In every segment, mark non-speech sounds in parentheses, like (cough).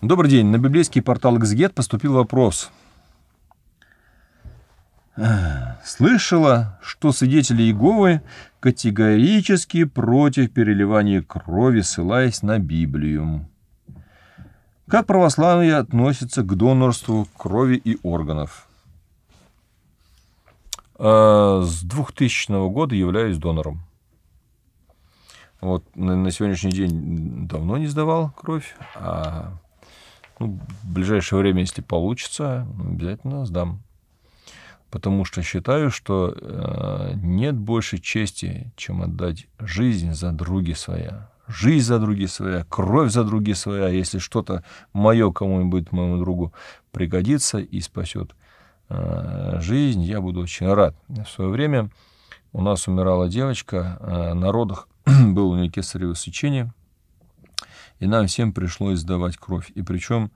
Добрый день. На библейский портал «Эксгет» поступил вопрос. Слышала, что свидетели Иеговы категорически против переливания крови, ссылаясь на Библию. Как православие относится к донорству крови и органов? А, с 2000 года являюсь донором. Вот на сегодняшний день давно не сдавал кровь, а ну, в ближайшее время, если получится, обязательно сдам. Потому что считаю, что э, нет больше чести, чем отдать жизнь за други своя. Жизнь за други своя, кровь за други своя. Если что-то мое кому-нибудь, моему другу, пригодится и спасет э, жизнь, я буду очень рад. В свое время у нас умирала девочка, э, на родах (clears throat) был у нее кесарево сечение – и нам всем пришлось сдавать кровь. И причем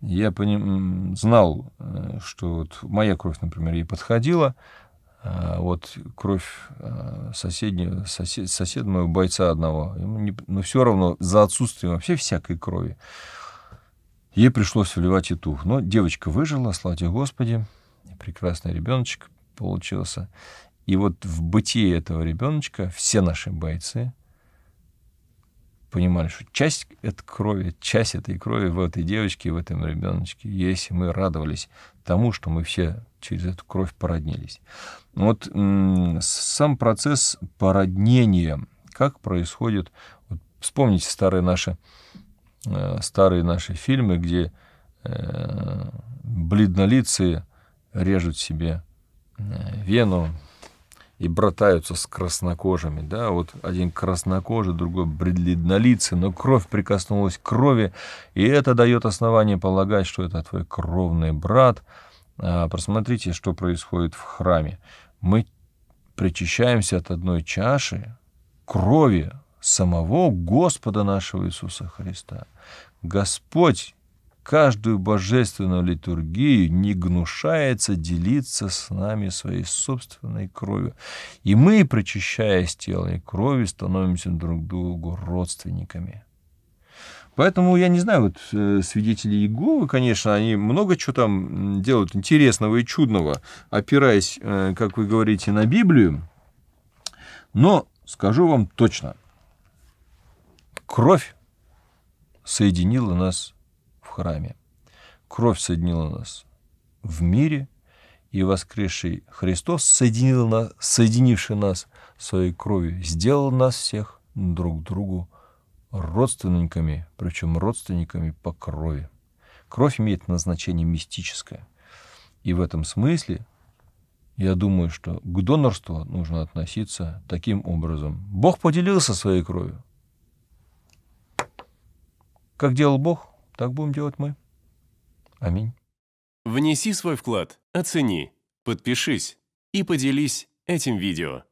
я поним... знал, э, что вот моя кровь, например, ей подходила, а вот кровь э, соседнего, сосед, сосед моего бойца одного, не... но все равно за отсутствием вообще всякой крови ей пришлось вливать и ту. Но девочка выжила, слава Господи, прекрасный ребеночек получился. И вот в бытии этого ребеночка все наши бойцы – понимали, что часть этой крови, часть этой крови в этой девочке, в этом ребеночке есть. и Мы радовались тому, что мы все через эту кровь породнились. Вот сам процесс породнения, как происходит, вот вспомните старые наши, э, старые наши фильмы, где э, бледнолицые режут себе э, вену, и братаются с краснокожими, да, вот один краснокожий, другой бредлиднолицый, но кровь прикоснулась к крови, и это дает основание полагать, что это твой кровный брат. А, просмотрите, что происходит в храме. Мы причащаемся от одной чаши крови самого Господа нашего Иисуса Христа. Господь каждую божественную литургию не гнушается делиться с нами своей собственной кровью. И мы, причащаясь тела и крови, становимся друг другу родственниками. Поэтому я не знаю, вот э, свидетели Иеговы, конечно, они много чего там делают интересного и чудного, опираясь, э, как вы говорите, на Библию. Но скажу вам точно, кровь соединила нас храме. Кровь соединила нас в мире, и воскресший Христос, соединил нас, соединивший нас своей кровью, сделал нас всех друг другу родственниками, причем родственниками по крови. Кровь имеет назначение мистическое. И в этом смысле я думаю, что к донорству нужно относиться таким образом. Бог поделился своей кровью. Как делал Бог – так будем делать мы. Аминь. Внеси свой вклад, оцени, подпишись и поделись этим видео.